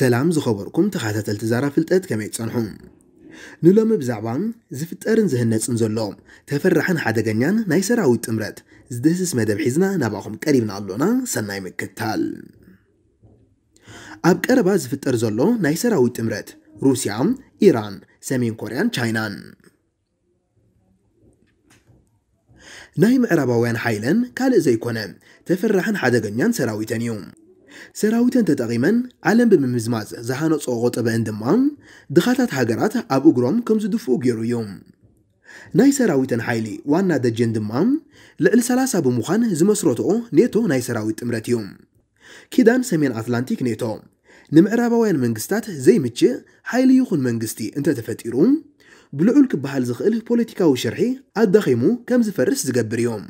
ሰላም ዝኸበርኩም ተኸታተልቲ ዛራ ፍልጠት ከመይ ትፀንሑ ንሎሚ ብዛዕባ ዝፍጠርን ዝህነፅን ዘሎ ተፈራሕን ሓደገኛን ናይ ሰራዊት ጥምረት ዝድህስስ መደብ ሒዝና ናባኹም ቀሪብና ኣሎና ሰናይ ምክታል ኣብ ቀረባ ዝፍጠር ዘሎ ናይ ሰራዊት ጥምረት ሩስያ ኢራን ሰሜን ኮርያን ቻይናን ናይ ምዕራባውያን ሓይለን ካልእ ዘይኮነ ተፈራሕን ሓደገኛን ሰራዊተን እዩ سراوتن تتغيمن عالم بممزماز زهانو صغوط بأندمام دخاتات حقرات أب أقروم كم زدفو غيرو يوم ناي سراوتن حيلي وانا دجين دمام لقل سلاسة بمخان زمسروتو نيتو ناي سراوت امرات يوم كيدان سمين أطلانتيك نيتو نمعرابوين منقستات زي متش حيلي يخون منقستي انت تفتيروم بلعو الكبهال زخيل بوليتيكا وشرحي الدخيمو كم زفرس زقبريوم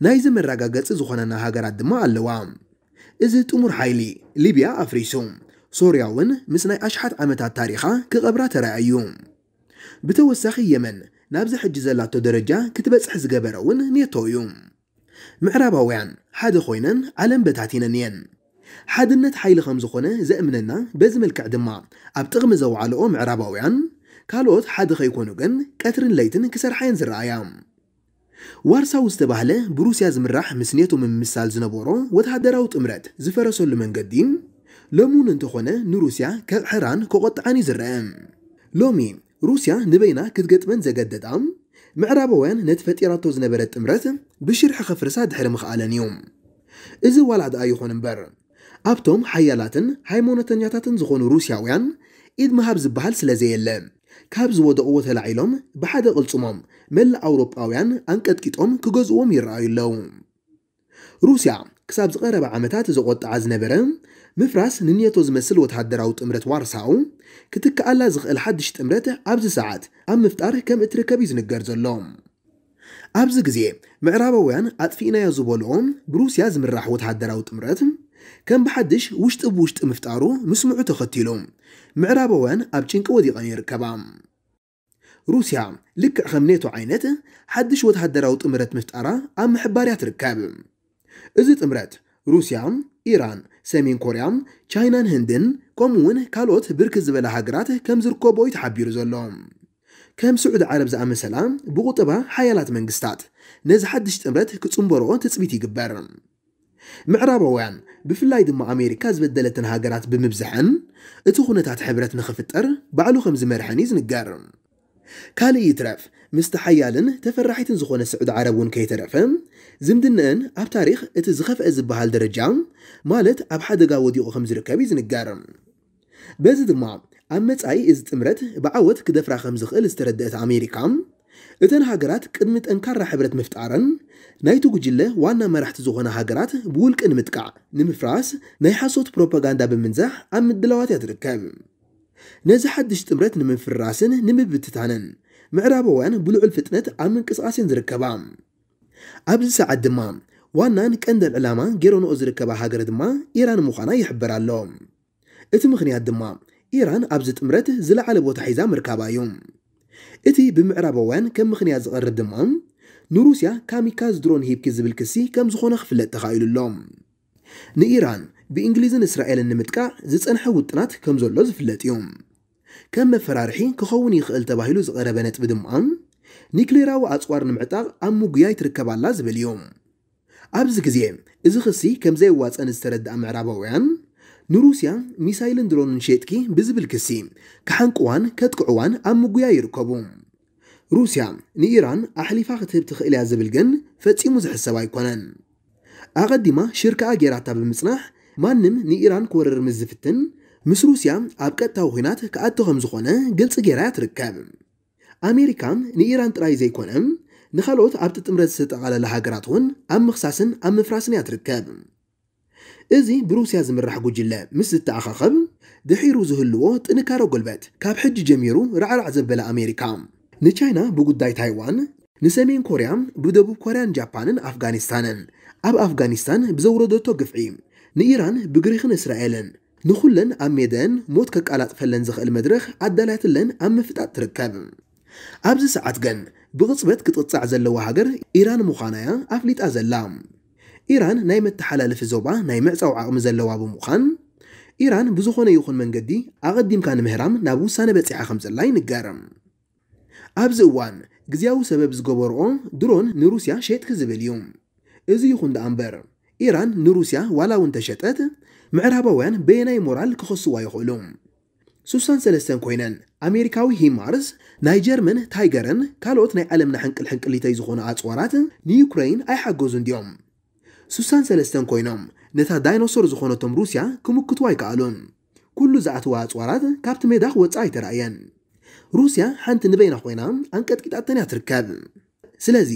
نايزم الرقاقات زخانانا هاقرات دما اللوام إذا تمر حيلي ليبيا أفريسوم سوريا ون مسنا أشحت عمتا تاريخا كغبرة رأيوم بتوسخ يمن نابزح الجزلة تدرجة كتبس حز غبرة ون نيتويوم معرابا ويان حاد خوينا علم بتاتينا نين حاد النت حيل خمز خونا زأمننا بزم الكعدما أبتغم زوعالو معرابا ويان كالوت حاد خيكونو جن كترن ليتن كسر حين زرعيام ዋርሳ ውዝ ዝተባህለ ብሩስያ ዝምራሕ ምስ ኔቶ ምምሳል ዝነበሮ ወተሃደራዊ ጥምረት ዝፈረሰሉ መንገዲ ሎሙን እንተኾነ ንሩስያ ካብ ሕራን ክቆጥዓን እዩ ዝረአ ሎሚ ሩስያ ንበይና ክትገጥመን ዘገደጣ ምዕራባውያን ነቲ ፈጢራቶ ዝነበረ ጥምረት ብሽርሒ ከፍርሳ ድሕሪ ምኽኣለን እዩ እዚ ዋላ ድኣ ይኹን እምበር ኣብቶም ሓያላትን ሃይማኖተኛታትን ዝኾኑ ሩስያውያን ኢድ ምሃብ ዝበሃል ስለ ዘየለ ካብ ዝወደቕዎ ተላዒሎም ብሓደ ቕልጽሞም መላእ ኣውሮጳውያን ኣንቀጥቂጦም ክገዝእዎም ይረኣዩ ኣለዉ ሩስያ ክሳብ ዝቐረበ ዓመታት ዘቆጣዓ ዝነበረ ምፍራስ ንንየቶ ዝመስል ወተሃደራዊ ጥምረት ዋርሳኡ ክትከኣላ ዝኽእል ሓድሽ ጥምረት ኣብዚ ሰዓት ኣብ ምፍጣር ከም እትርከብ እዩ ዝንገር ዘሎ ኣብዚ ግዜ ምዕራባውያን ኣጥፊእናዮ ዝበልኦም ብሩስያ ዝምራሕ ወተሃደራዊ ጥምረት ከም ብሓድሽ ውሽጢ ብውሽጢ ምፍጣሩ ምስምዑ ተኸቲሉ ምዕራባውያን ኣብ ጭንቂ ወዲቐን ይርከባ ሩስያ ልክዕ ከም ኔቶ ዓይነት ሓድሽ ወተሃደራዊ ጥምረት ምፍጣራ ኣብ ምሕባር እያ ትርከብ እዚ ጥምረት ሩስያ ኢራን ሰሜን ኮርያ ቻይናን ህንድን ከምኡውን ካልኦት ብርክ ዝበላ ሃገራት ከም ዝርከቦ እዩ ተሓቢሩ ዘሎ ከም ስዑድ ዓረብ ዝኣመሰላ ብቁጠባ ሓያላት መንግስታት ነዚ ሓድሽ ጥምረት ክፅምበርኦ ትፅቢት ይግበር وان بفلايد ما أمريكا زبدلت هاجرات بمبزحن اتوخونا تات حبرت نخفتر بعلو خمز مرحنيز نقار كالي يترف مستحيالن تفرحيت زخونا سعود عربون كي زمدن ان اب تاريخ اتزخف ازبها الدرجان مالت اب حدقا وديو خمز ركابيز نقار بازد ما أمت أي إز تمرت بعوت كدفرة خمس خل استردت إتن هاجرات كنمت أنكار حبرت مفتعرن نايتو جيلة وانا ما راح تزوجنا هاجرات بقول كنمت قع نمفراس نايح صوت بروباغاندا بمنزح أم الدلوات يتركم نزح حدش تمرت نمفراسن نمي بتتعنن معرابة وين بلوع الفتنة أم كس عسين زركبام أبز سعد ما وانا نكند العلماء جيرون أزركبا هاجرد ما إيران مخنا يحبر اللوم إتمخني هاد ما إيران أبز تمرت زل على بوت يوم اتي بمعرب وان كم مخنيات زغرد دمان نروسيا كاميكاز درون هيب كزبل كسي كم زخونا خفلت تخايل اللوم نيران بإنجليزن إسرائيل النمتكا زيت أنحو التنات كم زولوز فلت يوم كم فرارحي كخوني خيل تباهلو زغربانات بدمان نيكليرا وعطوار نمعتاق أم مقيا يتركب على زبل يوم أبزك زيام إذا كم زي واتس أنسترد أمعرب وان ንሩስያ ሚሳይልን ድሮንን ሸጥኪ ብዝብል ክሲ ክሓንቅዋን ከጥቅዕዋን ኣብ ምጉያ ይርከቡ ሩስያ ንኢራን ኣሕሊፋ ክትህብ ትኽእል እያ ዝብል ግን ፈፂሙ ዝሕሰብ ኣይኮነን ኣቐዲማ ሽርክኣ ጌራታ ብምፅናሕ ማንም ንኢራን ክወረር ምስ ዝፍትን ምስ ሩስያ ኣብ ቀጥታዊ ኩናት ክኣቶ ከም ዝኾነ ግልፂ ጌራ ትርከብ ኣሜሪካ ንኢራን ጥራይ ዘይኮነ ንካልኦት ኣብቲ ጥምረት ዝተጠቓለለ ሃገራት እውን ኣብ ምኽሳስን ኣብ ምፍራስን እያ ትርከብ እዚ ብሩስያ ዝምራሕ ጉጅለ ምስ ዝተኣኻኸብ ድሒሩ ዝህልዎ ጥንካሮ ጉልበት ካብ ሕጂ ጀሚሩ ራዕራዕ ዘበለ ኣሜሪካ ንቻይና ብጉዳይ ታይዋን ንሰሜን ኮርያ ብደቡብ ኮርያን ጃፓንን ኣፍጋኒስታንን ኣብ ኣፍጋኒስታን ብዘውረደቶ ግፍዒ ንኢራን ብግሪክን እስራኤልን ንኹለን ኣብ ሜደን ሞት ከቃላጥፈለን ዝኽእል መድረኽ ኣዳላትለን ኣብ ምፍጣጥ ትርከብ ኣብዚ ሰዓት ግን ብቕፅበት ክትቕጻዕ ዘለዋ ሃገር ኢራን ምዃናያ ኣፍሊጣ ዘላ ኢራን ናይ መተሓላለፊ ዞባ ናይ ምዕፃው ዓቕሚ ዘለዋ ብምዃን ኢራን ብዝኾነ ይኹን መንገዲ ኣቐዲምካ ንምህራም ናብ ውሳነ በፂሓ ከም ዘላ ይንገር ኣብዚ እዋን ግዜያዊ ሰበብ ዝገበርኦ ድሮን ንሩስያ ሸጥክ ዝብል እዩ እዚ ይኹን ደኣ እምበር ኢራን ንሩስያ ዋላ እውን ተሸጠት ምዕራባውያን በየናይ ሞራል ክኸስዋ ይኽእሉ 63 ኮይነን ኣሜሪካዊ ሂማርስ ናይ ጀርመን ታይገርን ካልኦት ናይ ዓለምና ሕንቅል ሕንቅሊተይ ዝኾኑ ኣፅዋራት ንዩክራይን ኣይሓገዙን ድዮም ስሳን ሰለስተን ኮይኖም ነታ ዳይኖሶር ዝኾነቶም ሩስያ ክምክትዋ ኣይከኣሉን ኩሉ ዝኣትዋ ኣፅዋራት ካብቲ ሜዳ ክወፅእ ኣይተረእየን ሩስያ ሓንቲ ንበይና ኮይና ኣንቀጥቂጣተን እያ ትርከብ ስለዚ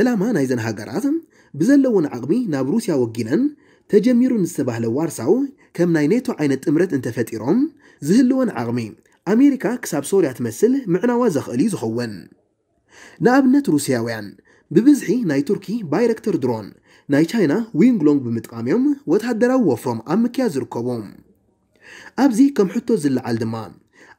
ዕላማ ናይዘን ሃገራት ብዘለውን ዓቕሚ ናብ ሩስያ ወጊነን ተጀሚሩ ዝተባህለ ዋርሳው ከም ናይ ኔቶ ዓይነት ጥምረት እንተፈጢሮም ዝህልወን ዓቕሚ ኣሜሪካ ክሳብ ሶርያ ትመስል ምዕናዋ ዘኽእል እዩ ዝኸውን ንኣብነት ሩስያውያን ብብዝሒ ናይ ቱርኪ ባይረክተር ድሮን ናይ ቻይና ዊንግሎንግ ብምጥቃም እዮም ወተሃደራዊ ወፍሮም ኣብ ምክያድ ዝርከቦም ኣብዚ ከም ሕቶ ዝለዓል ድማ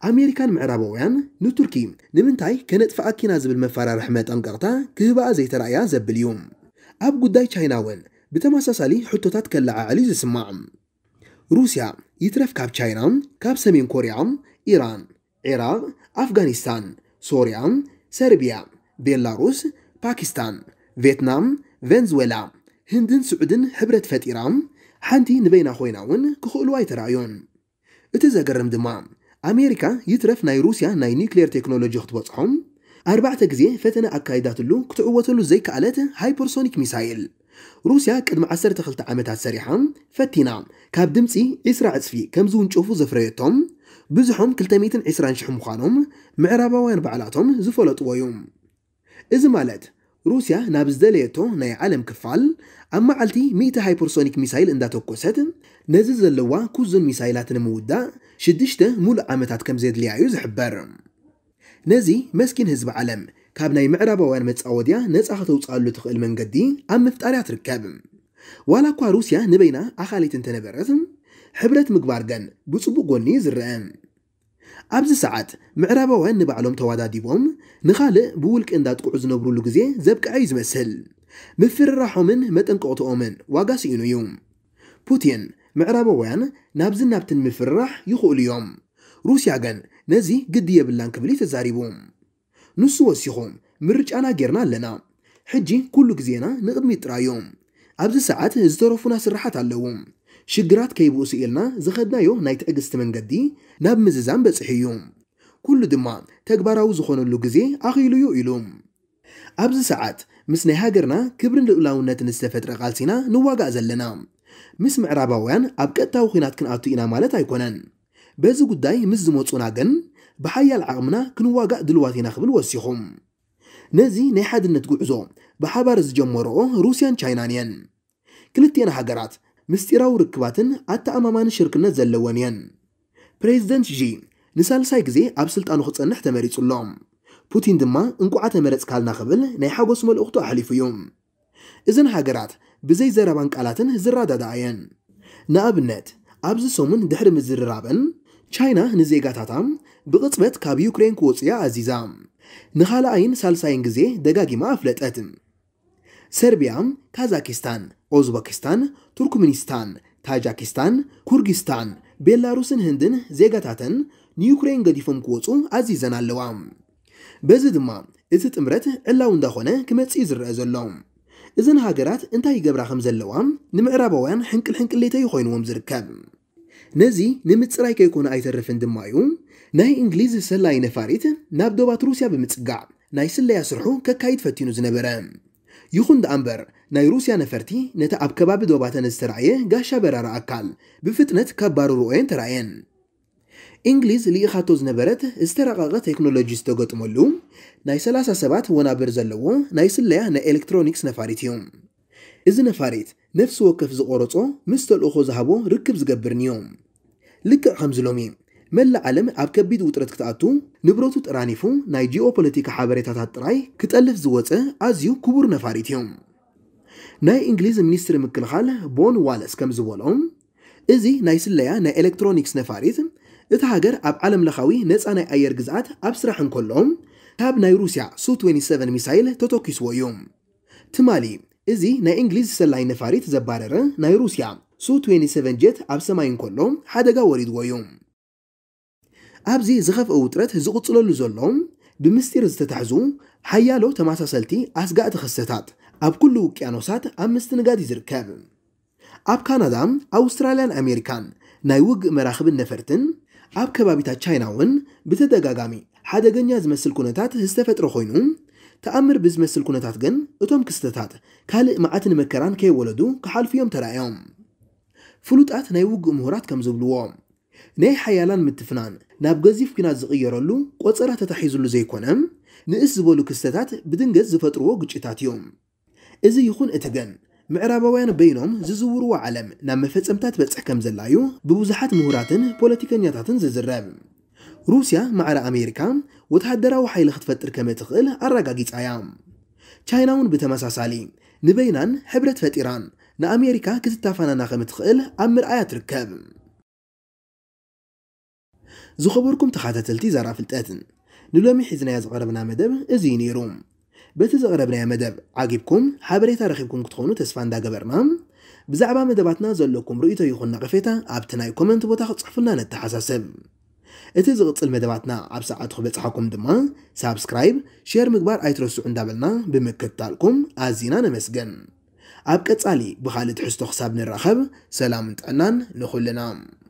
ኣሜሪካን ምዕራባውያን ንቱርኪ ንምንታይ ከነጥፋ ኣኪና ዝብል መፈራርሒ መጠንቀቕታ ክህባኣ ዘይተረእያ ዘብል እዩ ኣብ ጉዳይ ቻይና እውን ብተመሳሳሊ ሕቶታት ከለዓዕል እዩ ዝስማዕ ሩስያ ይትረፍ ካብ ቻይና ካብ ሰሜን ኮርያ ኢራን عراق أفغانستان سوريا سربيا بيلاروس باكستان فيتنام فنزويلا ህንድን ስዑድን ሕብረት ፈጢራ ሓንቲ ንበይና ኮይና እውን ክኽእልዋ ይተረኣዮም እቲ ዘገርም ድማ ኣሜሪካ ይትረፍ ናይ ሩስያ ናይ ኒውክሌር ቴክኖሎጂ ክትበፅሖም ኣርባዕተ ግዜ ፈተነ ኣካይዳትሉ ክትዕወተሉ ዘይከኣለት ሃይፐርሶኒክ ሚሳይል ሩስያ ቅድሚ 12 ዓመታት ሰሪሓ ፈቲና ካብ ድምፂ 20 ዕፅፊ ከም ዝውንጨፉ ዘፍረየቶም ብዙሖም 220,000 ምዃኖም ምዕራባውያን ባዕላቶም ዝፈለጥዎ እዩ እዚ ማለት ሩሲያ ናብ ዝደለየቶ ናይ ዓለም ክፋል ኣብ መዓልቲ 100 ሃይፐርሶኒክ ሚሳይል እንዳተኮሰት ነዚ ዘለዋ ኩዝን ሚሳይላት ንምውዳእ ሽድሽተ ሙሉእ ዓመታት ከም ዘድልያ እዩ ዝሕበር ነዚ መስኪን ህዝቢ ዓለም ካብ ናይ ምዕራባውያን መፃወድያ ነፃ ክተውፅኣሉ ትኽእል መንገዲ ኣብ ምፍጣርያ ትርከብ ዋላ እኳ ሩስያ ንበይና ኣኻሊት እንተነበረት ሕብረት ምግባር ገን ብፅቡቕ ጎኒ ዝርአ ኣብዚ ሰዓት ምዕራባውያን ንባዕሎም ተዋዳዲቦም ንኻልእ ብውልቂ እንዳጥቅዑ ዝነብሩሉ ግዜ ዘብቅዐ እዩ ዝመስል ምፍርራሖምን መጠንቀቕትኦምን ዋጋ ስኢኑ እዩ ፑቲን ምዕራባውያን ናብዝን ናብትን ምፍርራሕ ይኽእሉ እዮም ሩስያ ግን ነዚ ግዲ የብላን ክብል ተዛሪቡ ንሱ ወሲኹም ምርጫና ጌርና ኣለና ሕጂ ኩሉ ግዜና ንቕድሚት ጥራዮም ኣብዚ ሰዓት ዝተረፉና ስራሓት ኣለዉ ሽግራት ከይብእሱ ኢልና ዝኸድናዮ ናይ ትዕግስቲ መንገዲ ናብ ምዝዛም በፅሒ እዩ ኩሉ ድማ ተግባራዊ ዝኾነሉ ግዜ ኣኺሉ ዩ ኢሉ ኣብዚ ሰዓት ምስ ናይ ሃገርና ክብርን ልዑላውነትን ዝተፈጥረ ቓልሲና ንዋጋእ ዘለና ምስ ምዕራባውያን ኣብ ቀጥታዊ ኩናት ክንኣቱ ኢና ማለት ኣይኮነን በዚ ጉዳይ ምስ ዝመፁና ግን ብሓያል ዓቕምና ክንዋጋእ ድልዋት ኢና ክብል ወሲኹም ነዚ ናይ ሓድነት ጉዕዞ ብሓባር ዝጀመርኦ ሩስያን ቻይናን እየን ክልቲአን ሃገራት ምስጢራዊ ርክባትን ኣተኣማማን ሽርክነት ዘለወን እየን ፕሬዚደንት ዢ ንሳልሳይ ግዜ ኣብ ስልጣኑ ክፀንሕ ተመሪጹ ፑቲን ድማ እንቋዓ ተመረጽካልና ክብል ናይ ሓጎስ መልእኽቱ ኣሕሊፉ እዩ እዘን ሃገራት ብዘይ ዘረባን ቃላትን ዝራዳዳ እየን ንኣብነት ኣብዚ ሰሙን ድሕሪ ምዝርራበን ቻይና ንዜጋታታ ብቕፅበት ካብ ዩክሬን ክወፅያ ኣዚዛ ንኻልኣይን ሳልሳይን ግዜ ደጋጊማ ኣፍለጠት ሰርቢያም፣ ካዛኪስታን፣ ኡዝበኪስታን፣ ቱርክሚኒስታን፣ ታጃኪስታን፣ ኩርጊስታን፣ ቤላሩስን ህንድን ዜጋታተን ንዩክሬን ገዲፎም ክወፁ ኣዚዘን ኣለዋ በዚ ድማ እቲ ጥምረት ዕላው እንዳኾነ ክመፅእ ዝረአ ዘሎ እዘን ሃገራት እንታይ ይገብራ ከም ዘለዋ ንምዕራባውያን ሕንቅል ሕንቅሌተይ ኮይኑዎም ዝርከብ ነዚ ንምፅራይ ከይኮነ ኣይተርፍን ድማ እዩ ናይ እንግሊዝ ሰላይ ነፋሪት ናብ ዶባት ሩስያ ብምፅጋዕ ናይ ስለያ ስርሑ ከካይድ ፈቲኑ ዝነበረ ይኹን ደኣ እምበር ናይ ሩስያ ነፈርቲ ነቲ ኣብ ከባቢ ዶባተን ዝተረኣየ ጋሻ በራራ ኣካል ብፍጥነት ካብ ባሩርኦየን ተረኣየን እንግሊዝ ልኢኻቶ ዝነበረት ዝተረቐቐ ቴክኖሎጂ ዝተገጥመሉ ናይ 30 ሰባት ወናብር ዘለዎ ናይ ስለያ ናይ ኤሌክትሮኒክስ ነፋሪት እዩ እዚ ነፋሪት ነፍሲ ወከፍ ዝቆረፆ ምስ ተልእኾ ዝሃቦ ርክብ ዝገብርን እዮም ልክዕ ከምዚ ሎሚ መላእ ዓለም ኣብ ከቢድ ውጥረት ክትኣቱ ንብረቱ ጥራኒፉ ናይ ጂኦፖለቲካ ሓበሬታታት ጥራይ ክጠልፍ ዝወፀ ኣዝዩ ክቡር ነፋሪት እዮም ናይ እንግሊዝ ሚኒስትሪ ምክልኻል ቦን ዋለስ ከም ዝበሎም እዚ ናይ ስለያ ናይ ኤሌክትሮኒክስ ነፋሪት እቲ ሃገር ኣብ ዓለም ለኻዊ ነፃ ናይ ኣየር ግዝኣት ኣብ ስራሕ እንከሎም ካብ ናይ ሩስያ ሱ27 ሚሳይል ተተኪስዎ እዩ ትማሊ እዚ ናይ እንግሊዝ ሰላይ ነፋሪት ዘባረረ ናይ ሩስያ ሱ27 ጀት ኣብ ሰማይ እንከሎ ሓደጋ ወሪድዎ እዩ ኣብዚ ዝኸፍአ ውጥረት ዝቕፅለሉ ዘሎም ብምስጢር ዝተታሕዙ ሓያሎ ተመሳሰልቲ ኣስጋእቲ ክስተታት ኣብ ኩሉ ውቅያኖሳት ኣብ ምስትንጋድ እዩ ዝርከብ ኣብ ካናዳ ኣውስትራልያን ኣሜሪካን ናይ ውግእ መራኽብን ነፈርትን ኣብ ከባቢታት ቻይና እውን ብተደጋጋሚ ሓደገኛ ዝመስል ኩነታት ዝተፈጥረ ኮይኑ ተኣምር ብዝመስል ኩነታት ግን እቶም ክስተታት ካልእ መዓትን መከራን ከየወለዱ ክሓልፉ እዮም ተራእዮም ፍሉጣት ናይ ውግእ ምሁራት ከም ዝብልዎ ናይ ሓያላን ምትፍናን ናብ ገዚፍ ኩናት ዝቕየረሉ ቆፀራ ተታሒዙሉ ዘይኮነም ንእስ ዝበሉ ክስተታት ብድንገት ዝፈጥርዎ ግጭታት እዮም እዚ ይኹን እቲ ግን ምዕራባውያን በይኖም ዝዝውርዎ ዓለም ናብ መፈፀምታት በፅሕ ከም ዘላዩ ብብዙሓት ምሁራትን ፖለቲከኛታትን ዝዝረብ ሩስያ ማዕረ ኣሜሪካ ወተሃደራዊ ሓይሊ ክትፈጥር ከመ ትኽእል ኣረጋጊፃ እያ ቻይና እውን ብተመሳሳሊ ንበይናን ሕብረት ፈጢራን ንኣሜሪካ ክትታፋናና ከም ትኽእል ኣብ ምርኣያ ትርከብ زخبركم تخاتلتي زرع فلتاتن نلومي حزنا يا زغربنا مدب ازي نيروم بتي زغربنا يا مدب عاجبكم حبري تاريخكم كتخونو تسفان دا غبرنام بزعبا مدباتنا زلكم رؤيتو يخونا قفيتا ابتناي كومنت بوتا خطفلنا نتحساسب اتي زغطل مدباتنا عب ساعات خبت حكم دما سابسكرايب شير مكبار ايترسو عندابلنا بمكتالكم ازينا نمسجن أبكت علي بخالد حستو حساب نرخب سلام تعنان نخلنام